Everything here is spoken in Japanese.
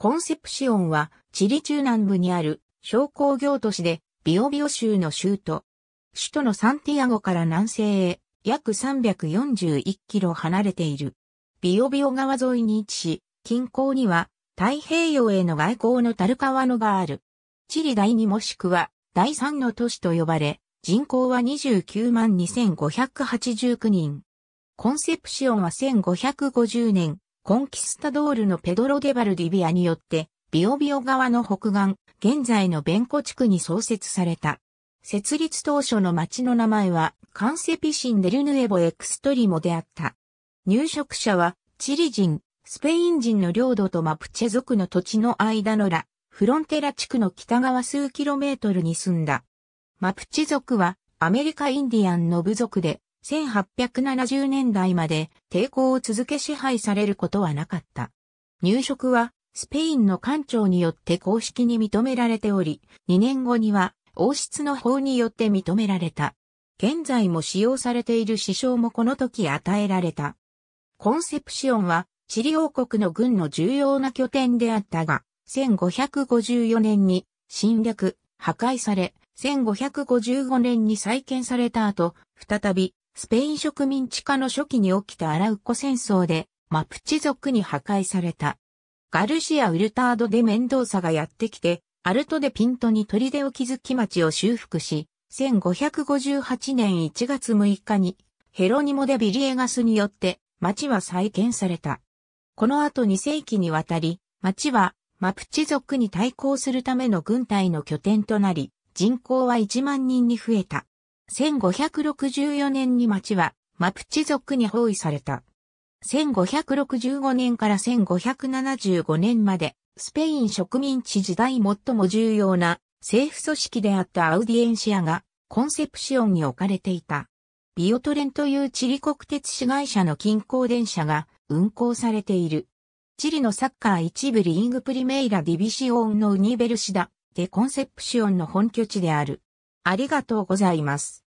コンセプシオンは、チリ中南部にある商工業都市で、ビオビオ州の州都。首都のサンティアゴから南西へ約341キロ離れている。ビオビオ川沿いに位置し、近郊には太平洋への外交のタルカワノがある。チリ第2もしくは第3の都市と呼ばれ、人口は29万2589人。コンセプシオンは1550年、コンキスタドールのペドロ・デバルディビアによって、ビオビオ川の北岸、現在のベンコ地区に創設された。設立当初の町の名前は、カンセピシンデルヌエボエクストリモであった。入植者は、チリ人、スペイン人の領土とマプチェ族の土地の間のラ、フロンテラ地区の北側数キロメートルに住んだ。マプチェ族は、アメリカインディアンの部族で、1870年代まで抵抗を続け支配されることはなかった。入植はスペインの官庁によって公式に認められており、2年後には王室の法によって認められた。現在も使用されている支障もこの時与えられた。コンセプシオンはチリ王国の軍の重要な拠点であったが、1554年に侵略、破壊され、1555年に再建された後、再びスペイン植民地化の初期に起きたアラウコ戦争で、マプチ族に破壊された。ガルシア・ウルタード・でメンドーサがやってきて、アルト・でピントに砦を築き町を修復し、1558年1月6日に、ヘロニモ・デ・ビリエガスによって、町は再建された。この後2世紀にわたり、町はマプチ族に対抗するための軍隊の拠点となり、人口は1万人に増えた。1564年に町はマプチ族に包囲された。1565年から1575年までスペイン植民地時代最も重要な政府組織であったアウディエンシアがコンセプシオンに置かれていた。ビオトレンというチリ国鉄市会社の近郊電車が運行されている。チリのサッカー一部リングプリメイラディビシオンのウニベルシダでコンセプシオンの本拠地である。ありがとうございます。